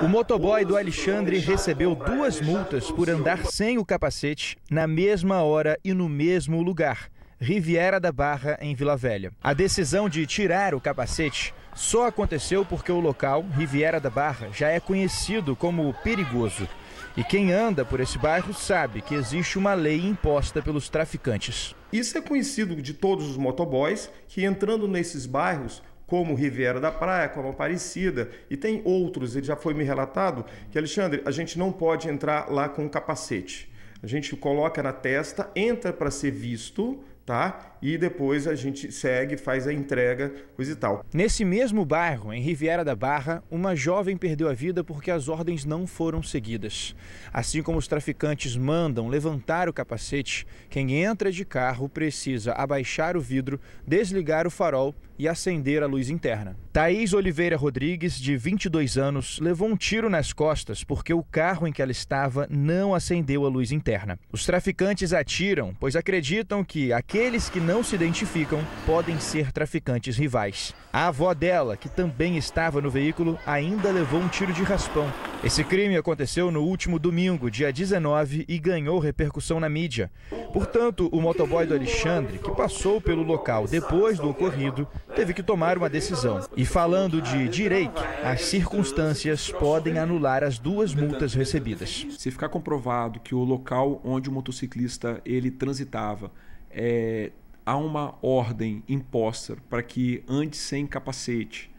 O motoboy do Alexandre recebeu duas multas por andar sem o capacete na mesma hora e no mesmo lugar. Riviera da Barra, em Vila Velha. A decisão de tirar o capacete só aconteceu porque o local, Riviera da Barra, já é conhecido como perigoso. E quem anda por esse bairro sabe que existe uma lei imposta pelos traficantes. Isso é conhecido de todos os motoboys que entrando nesses bairros como Riviera da Praia, como Aparecida, e tem outros, ele já foi me relatado, que, Alexandre, a gente não pode entrar lá com capacete. A gente coloca na testa, entra para ser visto, tá? E depois a gente segue, faz a entrega, coisa e tal. Nesse mesmo bairro, em Riviera da Barra, uma jovem perdeu a vida porque as ordens não foram seguidas. Assim como os traficantes mandam levantar o capacete, quem entra de carro precisa abaixar o vidro, desligar o farol e acender a luz interna. Thaís Oliveira Rodrigues, de 22 anos, levou um tiro nas costas porque o carro em que ela estava não acendeu a luz interna. Os traficantes atiram, pois acreditam que aqueles que não se identificam podem ser traficantes rivais. A avó dela, que também estava no veículo, ainda levou um tiro de raspão. Esse crime aconteceu no último domingo, dia 19, e ganhou repercussão na mídia. Portanto, o motoboy do Alexandre, que passou pelo local depois do ocorrido, teve que tomar uma decisão. E falando de direito, as circunstâncias podem anular as duas multas recebidas. Se ficar comprovado que o local onde o motociclista ele transitava é, há uma ordem imposta para que ande sem capacete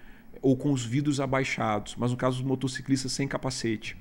ou com os vidros abaixados, mas no caso dos motociclistas sem capacete.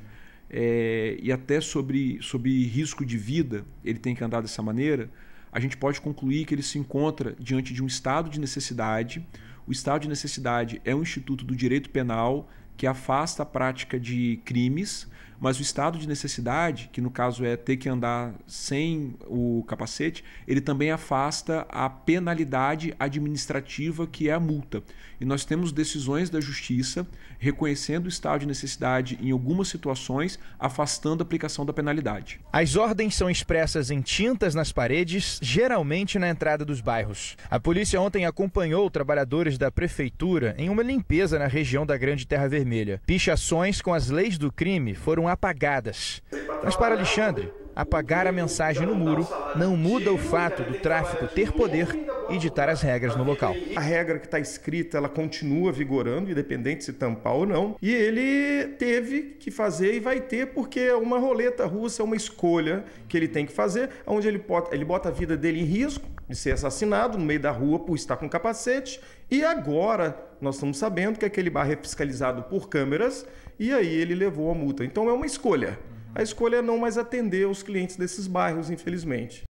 É, e até sobre, sobre risco de vida, ele tem que andar dessa maneira a gente pode concluir que ele se encontra diante de um estado de necessidade. O estado de necessidade é um instituto do direito penal que afasta a prática de crimes, mas o estado de necessidade, que no caso é ter que andar sem o capacete, ele também afasta a penalidade administrativa, que é a multa. E nós temos decisões da justiça reconhecendo o estado de necessidade em algumas situações, afastando a aplicação da penalidade. As ordens são expressas em tintas nas paredes, geralmente na entrada dos bairros. A polícia ontem acompanhou trabalhadores da prefeitura em uma limpeza na região da Grande Terra Vermelha. Pichações com as leis do crime foram apagadas. Mas para Alexandre, apagar a mensagem no muro não muda o fato do tráfico ter poder e ditar as regras no local. A regra que está escrita, ela continua vigorando, independente se tampar ou não. E ele teve que fazer e vai ter, porque é uma roleta russa, é uma escolha que ele tem que fazer, onde ele bota, ele bota a vida dele em risco de ser assassinado no meio da rua por estar com capacete. E agora nós estamos sabendo que aquele bar é fiscalizado por câmeras e aí ele levou a multa. Então é uma escolha. A escolha é não mais atender os clientes desses bairros, infelizmente.